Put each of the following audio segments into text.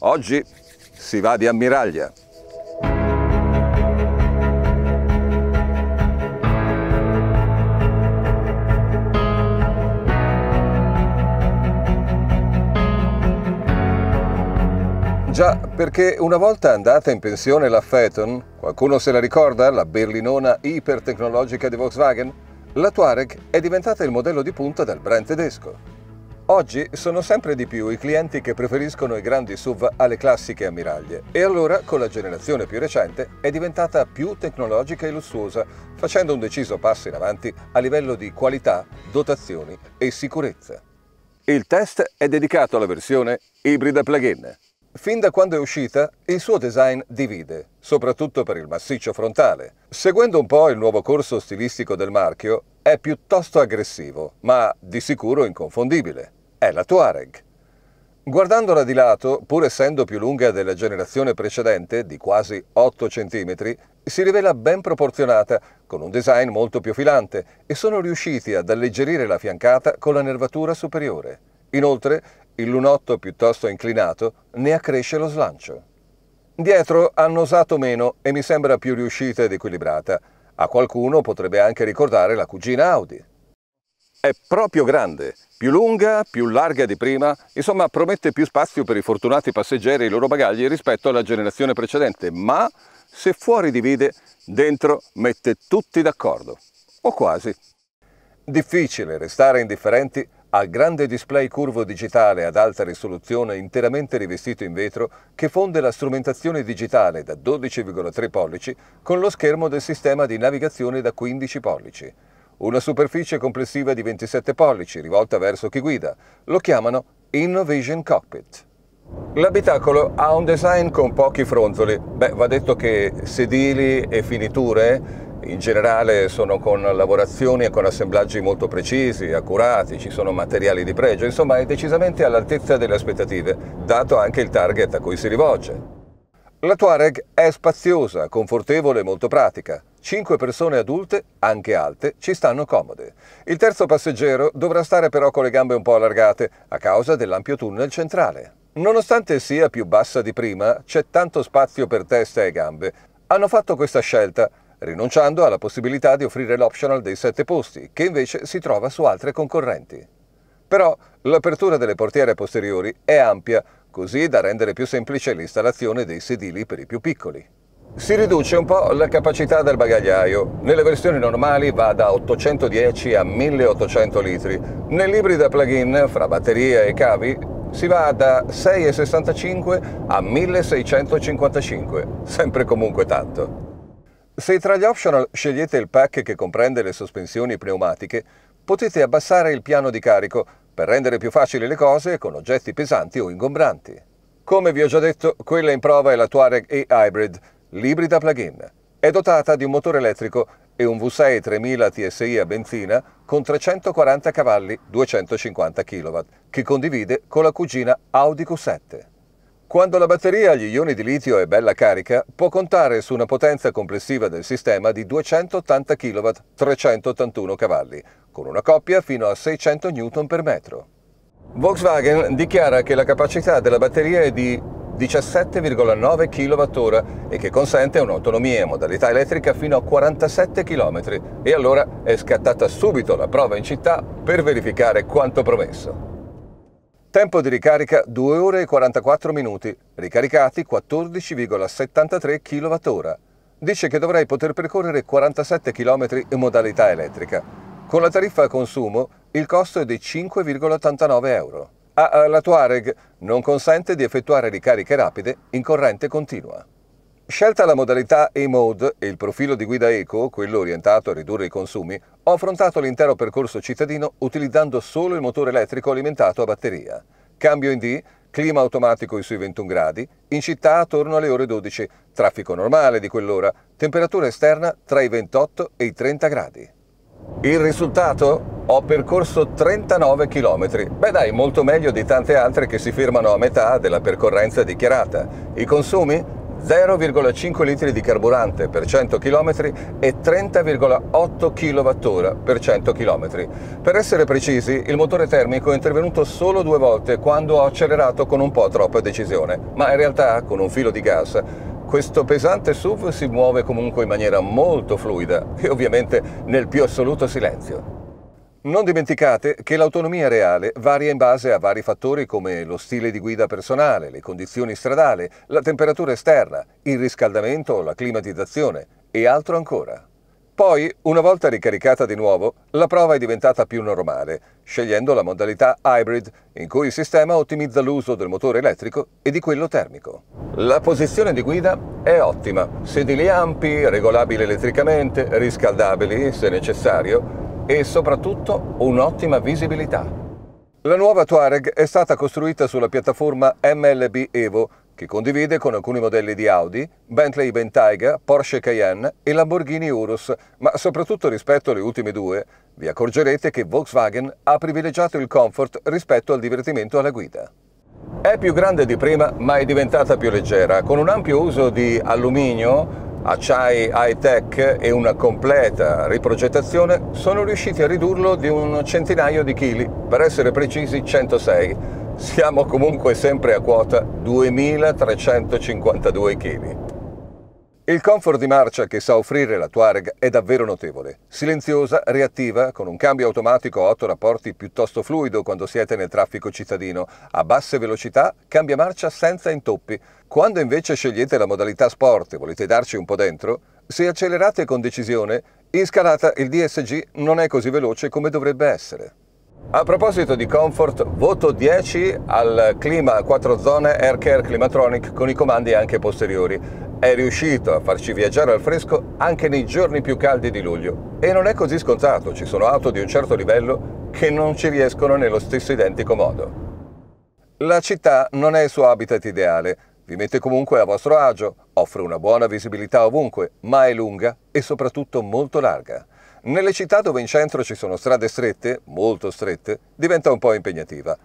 Oggi si va di ammiraglia. Già, perché una volta andata in pensione la Phaeton, qualcuno se la ricorda, la berlinona ipertecnologica di Volkswagen, la Touareg è diventata il modello di punta del brand tedesco. Oggi sono sempre di più i clienti che preferiscono i grandi SUV alle classiche ammiraglie e allora con la generazione più recente è diventata più tecnologica e lussuosa, facendo un deciso passo in avanti a livello di qualità, dotazioni e sicurezza. Il test è dedicato alla versione ibrida plug-in. Fin da quando è uscita, il suo design divide, soprattutto per il massiccio frontale. Seguendo un po' il nuovo corso stilistico del marchio, è piuttosto aggressivo, ma di sicuro inconfondibile è la Tuareg. Guardandola di lato, pur essendo più lunga della generazione precedente, di quasi 8 cm, si rivela ben proporzionata, con un design molto più filante, e sono riusciti ad alleggerire la fiancata con la nervatura superiore. Inoltre, il lunotto piuttosto inclinato ne accresce lo slancio. Dietro hanno usato meno e mi sembra più riuscita ed equilibrata. A qualcuno potrebbe anche ricordare la cugina Audi è proprio grande, più lunga, più larga di prima, insomma promette più spazio per i fortunati passeggeri e i loro bagagli rispetto alla generazione precedente, ma se fuori divide, dentro mette tutti d'accordo, o quasi. Difficile restare indifferenti al grande display curvo digitale ad alta risoluzione interamente rivestito in vetro che fonde la strumentazione digitale da 12,3 pollici con lo schermo del sistema di navigazione da 15 pollici. Una superficie complessiva di 27 pollici rivolta verso chi guida. Lo chiamano Innovation Cockpit. L'abitacolo ha un design con pochi fronzoli. Beh, va detto che sedili e finiture in generale sono con lavorazioni e con assemblaggi molto precisi, accurati, ci sono materiali di pregio, insomma è decisamente all'altezza delle aspettative, dato anche il target a cui si rivolge. La Touareg è spaziosa, confortevole e molto pratica. Cinque persone adulte, anche alte, ci stanno comode. Il terzo passeggero dovrà stare però con le gambe un po' allargate a causa dell'ampio tunnel centrale. Nonostante sia più bassa di prima, c'è tanto spazio per testa e gambe. Hanno fatto questa scelta rinunciando alla possibilità di offrire l'optional dei sette posti, che invece si trova su altre concorrenti. Però l'apertura delle portiere posteriori è ampia, così da rendere più semplice l'installazione dei sedili per i più piccoli. Si riduce un po' la capacità del bagagliaio. Nelle versioni normali va da 810 a 1800 litri. Nell'ibrida plug-in, fra batteria e cavi, si va da 6,65 a 1655, sempre comunque tanto. Se tra gli optional scegliete il pack che comprende le sospensioni pneumatiche, potete abbassare il piano di carico per rendere più facili le cose con oggetti pesanti o ingombranti. Come vi ho già detto, quella in prova è la Touareg e-Hybrid, l'ibrida plug-in. È dotata di un motore elettrico e un V6 3000 TSI a benzina con 340 cavalli 250 kW, che condivide con la cugina Audi Q7. Quando la batteria agli ioni di litio è bella carica, può contare su una potenza complessiva del sistema di 280 kW 381 cavalli, con una coppia fino a 600 Nm. Volkswagen dichiara che la capacità della batteria è di 17,9 kWh e che consente un'autonomia in modalità elettrica fino a 47 km. E allora è scattata subito la prova in città per verificare quanto promesso. Tempo di ricarica 2 ore e 44 minuti, ricaricati 14,73 kWh. Dice che dovrei poter percorrere 47 km in modalità elettrica. Con la tariffa a consumo il costo è di 5,89 euro. AA la Tuareg non consente di effettuare ricariche rapide in corrente continua. Scelta la modalità E-Mode e il profilo di guida eco, quello orientato a ridurre i consumi, ho affrontato l'intero percorso cittadino utilizzando solo il motore elettrico alimentato a batteria. Cambio in D, clima automatico sui 21 gradi, in città attorno alle ore 12, traffico normale di quell'ora, temperatura esterna tra i 28 e i 30 gradi. Il risultato? Ho percorso 39 km. Beh dai, molto meglio di tante altre che si firmano a metà della percorrenza dichiarata. I consumi? 0,5 litri di carburante per 100 km e 30,8 kWh per 100 km. Per essere precisi, il motore termico è intervenuto solo due volte quando ho accelerato con un po' troppa decisione, ma in realtà con un filo di gas questo pesante SUV si muove comunque in maniera molto fluida e ovviamente nel più assoluto silenzio. Non dimenticate che l'autonomia reale varia in base a vari fattori come lo stile di guida personale, le condizioni stradali, la temperatura esterna, il riscaldamento o la climatizzazione e altro ancora. Poi, una volta ricaricata di nuovo, la prova è diventata più normale, scegliendo la modalità hybrid, in cui il sistema ottimizza l'uso del motore elettrico e di quello termico. La posizione di guida è ottima, sedili ampi, regolabili elettricamente, riscaldabili se necessario e soprattutto un'ottima visibilità. La nuova Touareg è stata costruita sulla piattaforma MLB Evo che condivide con alcuni modelli di Audi, Bentley Bentayga, Porsche Cayenne e Lamborghini Urus, ma soprattutto rispetto alle ultime due, vi accorgerete che Volkswagen ha privilegiato il comfort rispetto al divertimento alla guida. È più grande di prima, ma è diventata più leggera, con un ampio uso di alluminio, acciai high-tech e una completa riprogettazione, sono riusciti a ridurlo di un centinaio di chili, per essere precisi 106 siamo comunque sempre a quota 2352 kg. Il comfort di marcia che sa offrire la Tuareg è davvero notevole. Silenziosa, reattiva, con un cambio automatico a 8 rapporti piuttosto fluido quando siete nel traffico cittadino, a basse velocità, cambia marcia senza intoppi. Quando invece scegliete la modalità sport e volete darci un po' dentro, se accelerate con decisione, in scalata il DSG non è così veloce come dovrebbe essere. A proposito di comfort, voto 10 al clima 4 zone Aircare Climatronic con i comandi anche posteriori. È riuscito a farci viaggiare al fresco anche nei giorni più caldi di luglio. E non è così scontato, ci sono auto di un certo livello che non ci riescono nello stesso identico modo. La città non è il suo habitat ideale, vi mette comunque a vostro agio, offre una buona visibilità ovunque, ma è lunga e soprattutto molto larga. Nelle città dove in centro ci sono strade strette, molto strette, diventa un po' impegnativa.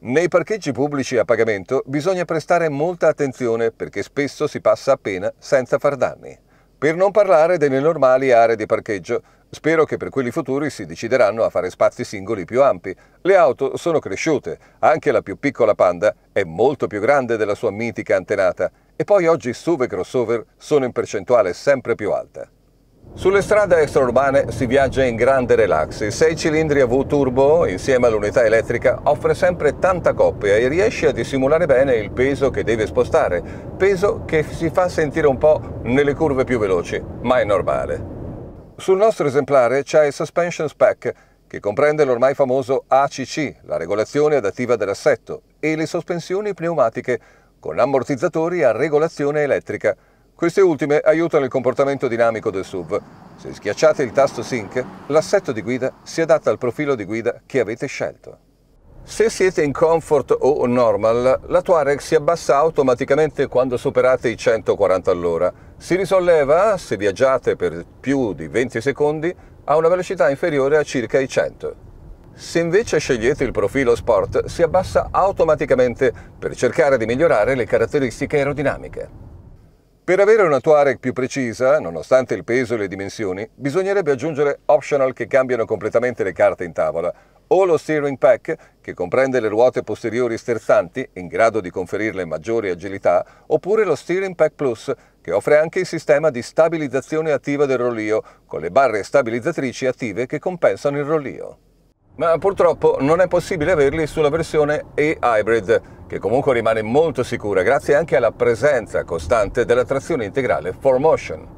Nei parcheggi pubblici a pagamento bisogna prestare molta attenzione perché spesso si passa appena senza far danni. Per non parlare delle normali aree di parcheggio, spero che per quelli futuri si decideranno a fare spazi singoli più ampi. Le auto sono cresciute, anche la più piccola Panda è molto più grande della sua mitica antenata e poi oggi SUV e crossover sono in percentuale sempre più alta. Sulle strade extraurbane si viaggia in grande relax. Il 6 cilindri a V-turbo, insieme all'unità elettrica, offre sempre tanta coppia e riesce a dissimulare bene il peso che deve spostare, peso che si fa sentire un po' nelle curve più veloci, ma è normale. Sul nostro esemplare c'è il Suspension Spec, che comprende l'ormai famoso ACC, la regolazione adattiva dell'assetto, e le sospensioni pneumatiche, con ammortizzatori a regolazione elettrica, queste ultime aiutano il comportamento dinamico del SUV. Se schiacciate il tasto Sync, l'assetto di guida si adatta al profilo di guida che avete scelto. Se siete in comfort o normal, la Touareg si abbassa automaticamente quando superate i 140 all'ora. Si risolleva, se viaggiate per più di 20 secondi, a una velocità inferiore a circa i 100. Se invece scegliete il profilo Sport, si abbassa automaticamente per cercare di migliorare le caratteristiche aerodinamiche. Per avere una tuareg più precisa, nonostante il peso e le dimensioni, bisognerebbe aggiungere optional che cambiano completamente le carte in tavola, o lo steering pack, che comprende le ruote posteriori sterzanti, in grado di conferirle maggiore agilità, oppure lo steering pack plus, che offre anche il sistema di stabilizzazione attiva del rollio, con le barre stabilizzatrici attive che compensano il rollio ma purtroppo non è possibile averli sulla versione e-hybrid, che comunque rimane molto sicura grazie anche alla presenza costante della trazione integrale 4Motion.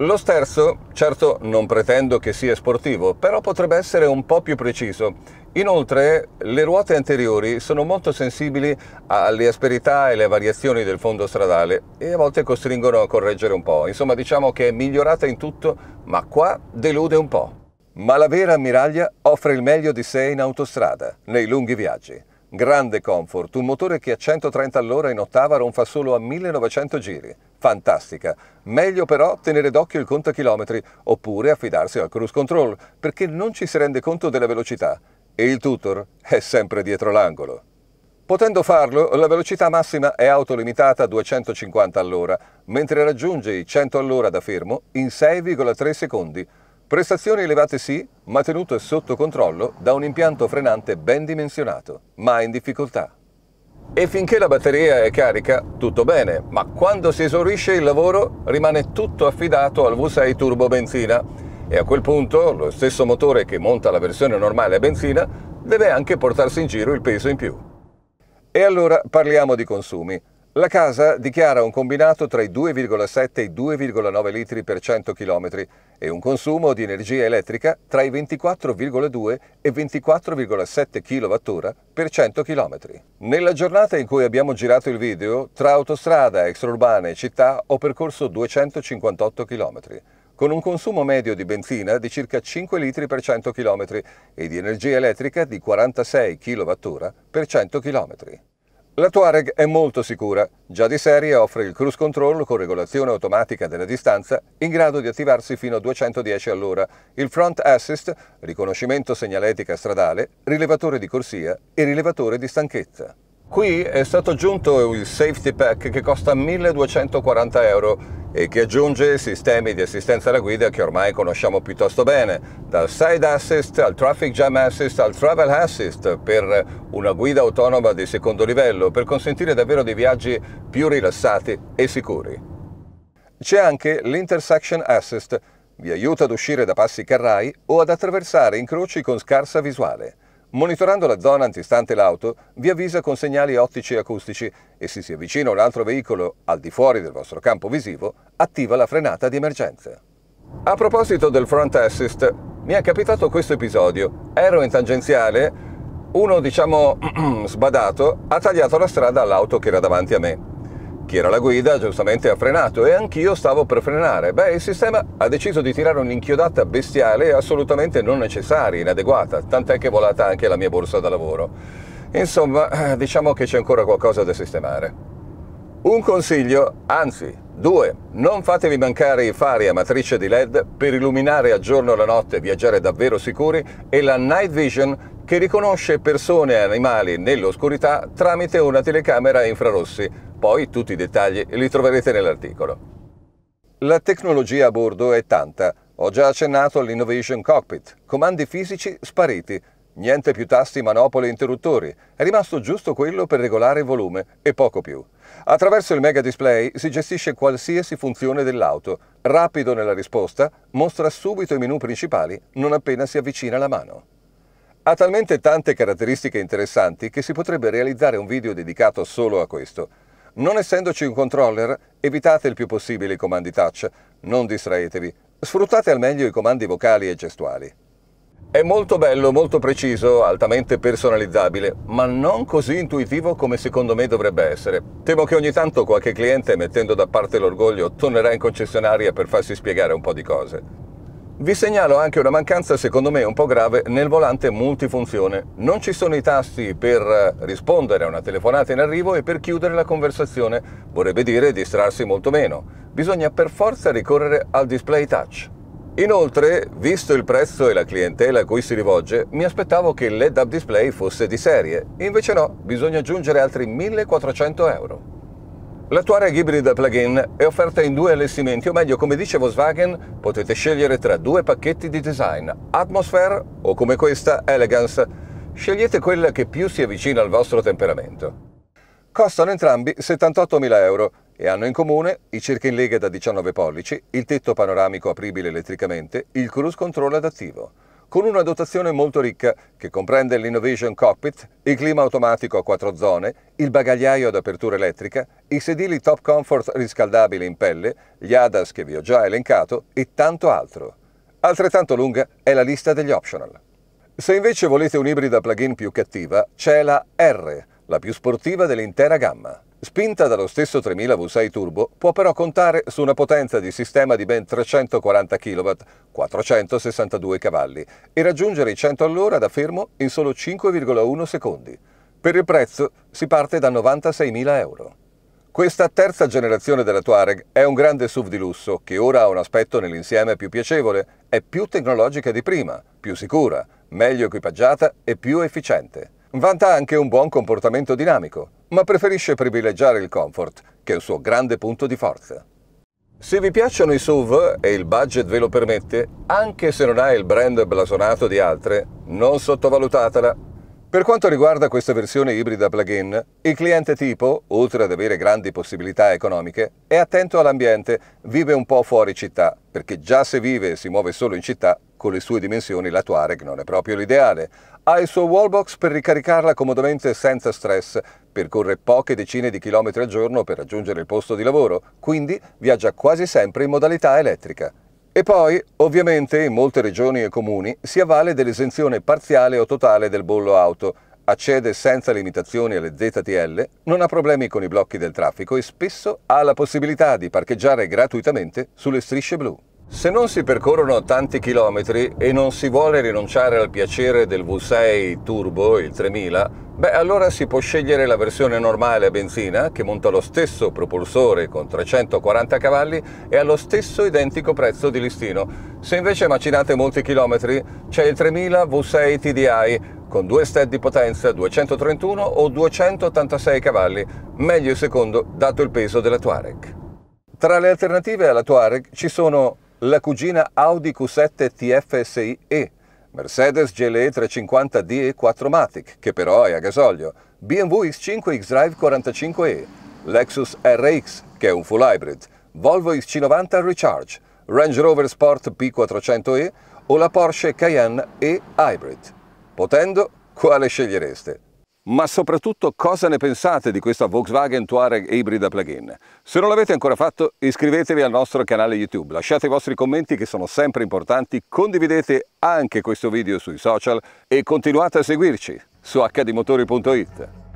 Lo sterzo, certo non pretendo che sia sportivo, però potrebbe essere un po' più preciso. Inoltre le ruote anteriori sono molto sensibili alle asperità e alle variazioni del fondo stradale e a volte costringono a correggere un po'. Insomma diciamo che è migliorata in tutto, ma qua delude un po'. Ma la vera ammiraglia offre il meglio di sé in autostrada, nei lunghi viaggi. Grande comfort, un motore che a 130 all'ora in ottava ronfa solo a 1900 giri. Fantastica. Meglio però tenere d'occhio il contachilometri oppure affidarsi al cruise control perché non ci si rende conto della velocità e il tutor è sempre dietro l'angolo. Potendo farlo, la velocità massima è autolimitata a 250 all'ora, mentre raggiunge i 100 all'ora da fermo in 6,3 secondi, Prestazioni elevate sì, ma tenuto sotto controllo da un impianto frenante ben dimensionato, ma in difficoltà. E finché la batteria è carica, tutto bene, ma quando si esaurisce il lavoro rimane tutto affidato al V6 turbo benzina e a quel punto lo stesso motore che monta la versione normale a benzina deve anche portarsi in giro il peso in più. E allora parliamo di consumi. La casa dichiara un combinato tra i 2,7 e i 2,9 litri per 100 km e un consumo di energia elettrica tra i 24,2 e 24,7 kWh per 100 km. Nella giornata in cui abbiamo girato il video, tra autostrada, extraurbane e città ho percorso 258 km con un consumo medio di benzina di circa 5 litri per 100 km e di energia elettrica di 46 kWh per 100 km. La Touareg è molto sicura, già di serie offre il cruise control con regolazione automatica della distanza in grado di attivarsi fino a 210 all'ora, il front assist, riconoscimento segnaletica stradale, rilevatore di corsia e rilevatore di stanchezza. Qui è stato aggiunto il safety pack che costa 1240 euro e che aggiunge sistemi di assistenza alla guida che ormai conosciamo piuttosto bene, dal Side Assist al Traffic Jam Assist al Travel Assist per una guida autonoma di secondo livello per consentire davvero dei viaggi più rilassati e sicuri. C'è anche l'Intersection Assist, vi aiuta ad uscire da passi carrai o ad attraversare incroci con scarsa visuale. Monitorando la zona antistante l'auto, vi avvisa con segnali ottici e acustici e se si avvicina un altro veicolo al di fuori del vostro campo visivo, attiva la frenata di emergenza. A proposito del front assist, mi è capitato questo episodio. Ero in tangenziale, uno diciamo sbadato ha tagliato la strada all'auto che era davanti a me. Chi era la guida giustamente ha frenato e anch'io stavo per frenare. Beh, il sistema ha deciso di tirare un'inchiodata bestiale assolutamente non necessaria, inadeguata, tant'è che è volata anche la mia borsa da lavoro. Insomma, eh, diciamo che c'è ancora qualcosa da sistemare. Un consiglio, anzi, due. Non fatevi mancare i fari a matrice di LED per illuminare a giorno la notte e viaggiare davvero sicuri e la Night Vision che riconosce persone e animali nell'oscurità tramite una telecamera a infrarossi poi tutti i dettagli li troverete nell'articolo. La tecnologia a bordo è tanta. Ho già accennato all'Innovation Cockpit, comandi fisici spariti, niente più tasti, manopole e interruttori. È rimasto giusto quello per regolare il volume e poco più. Attraverso il mega display si gestisce qualsiasi funzione dell'auto. Rapido nella risposta, mostra subito i menu principali non appena si avvicina la mano. Ha talmente tante caratteristiche interessanti che si potrebbe realizzare un video dedicato solo a questo. Non essendoci un controller, evitate il più possibile i comandi touch, non distraetevi, sfruttate al meglio i comandi vocali e gestuali. È molto bello, molto preciso, altamente personalizzabile, ma non così intuitivo come secondo me dovrebbe essere. Temo che ogni tanto qualche cliente, mettendo da parte l'orgoglio, tornerà in concessionaria per farsi spiegare un po' di cose. Vi segnalo anche una mancanza secondo me un po' grave nel volante multifunzione. Non ci sono i tasti per eh, rispondere a una telefonata in arrivo e per chiudere la conversazione, vorrebbe dire distrarsi molto meno. Bisogna per forza ricorrere al display touch. Inoltre, visto il prezzo e la clientela a cui si rivolge, mi aspettavo che il LED Up Display fosse di serie, invece no, bisogna aggiungere altri 1400 euro. L'attuale ibrida plug-in è offerta in due allestimenti, o meglio, come dice Volkswagen, potete scegliere tra due pacchetti di design, Atmosphere o come questa, Elegance. Scegliete quella che più si avvicina al vostro temperamento. Costano entrambi 78.000 euro e hanno in comune i cerchi in lega da 19 pollici, il tetto panoramico apribile elettricamente, il cruise control adattivo con una dotazione molto ricca che comprende l'Innovation Cockpit, il clima automatico a quattro zone, il bagagliaio ad apertura elettrica, i sedili Top Comfort riscaldabili in pelle, gli ADAS che vi ho già elencato e tanto altro. Altrettanto lunga è la lista degli optional. Se invece volete un'ibrida plug-in più cattiva, c'è la R, la più sportiva dell'intera gamma. Spinta dallo stesso 3000 V6 turbo, può però contare su una potenza di sistema di ben 340 kW, 462 cavalli, e raggiungere i 100 all'ora da fermo in solo 5,1 secondi. Per il prezzo si parte da 96.000 euro. Questa terza generazione della Touareg è un grande SUV di lusso che ora ha un aspetto nell'insieme più piacevole, è più tecnologica di prima, più sicura, meglio equipaggiata e più efficiente. Vanta anche un buon comportamento dinamico, ma preferisce privilegiare il comfort, che è un suo grande punto di forza. Se vi piacciono i SUV e il budget ve lo permette, anche se non hai il brand blasonato di altre, non sottovalutatela per quanto riguarda questa versione ibrida plug-in, il cliente tipo, oltre ad avere grandi possibilità economiche, è attento all'ambiente, vive un po' fuori città, perché già se vive e si muove solo in città, con le sue dimensioni la Touareg non è proprio l'ideale. Ha il suo wallbox per ricaricarla comodamente senza stress, percorre poche decine di chilometri al giorno per raggiungere il posto di lavoro, quindi viaggia quasi sempre in modalità elettrica. E poi, ovviamente, in molte regioni e comuni si avvale dell'esenzione parziale o totale del bollo auto, accede senza limitazioni alle ZTL, non ha problemi con i blocchi del traffico e spesso ha la possibilità di parcheggiare gratuitamente sulle strisce blu. Se non si percorrono tanti chilometri e non si vuole rinunciare al piacere del V6 Turbo, il 3000, beh allora si può scegliere la versione normale a benzina che monta lo stesso propulsore con 340 cavalli e allo stesso identico prezzo di listino. Se invece macinate molti chilometri c'è il 3000 V6 TDI con due stead di potenza 231 o 286 cavalli, meglio il secondo dato il peso della Touareg. Tra le alternative alla Touareg ci sono la cugina Audi Q7 TFSI E, Mercedes GLE 350DE 4MATIC, che però è a gasolio, BMW X5 xDrive 45E, Lexus RX, che è un full hybrid, Volvo X90 Recharge, Range Rover Sport P400E o la Porsche Cayenne E Hybrid. Potendo, quale scegliereste? ma soprattutto cosa ne pensate di questa Volkswagen Touareg ibrida plug-in. Se non l'avete ancora fatto iscrivetevi al nostro canale YouTube, lasciate i vostri commenti che sono sempre importanti, condividete anche questo video sui social e continuate a seguirci su hdmotori.it.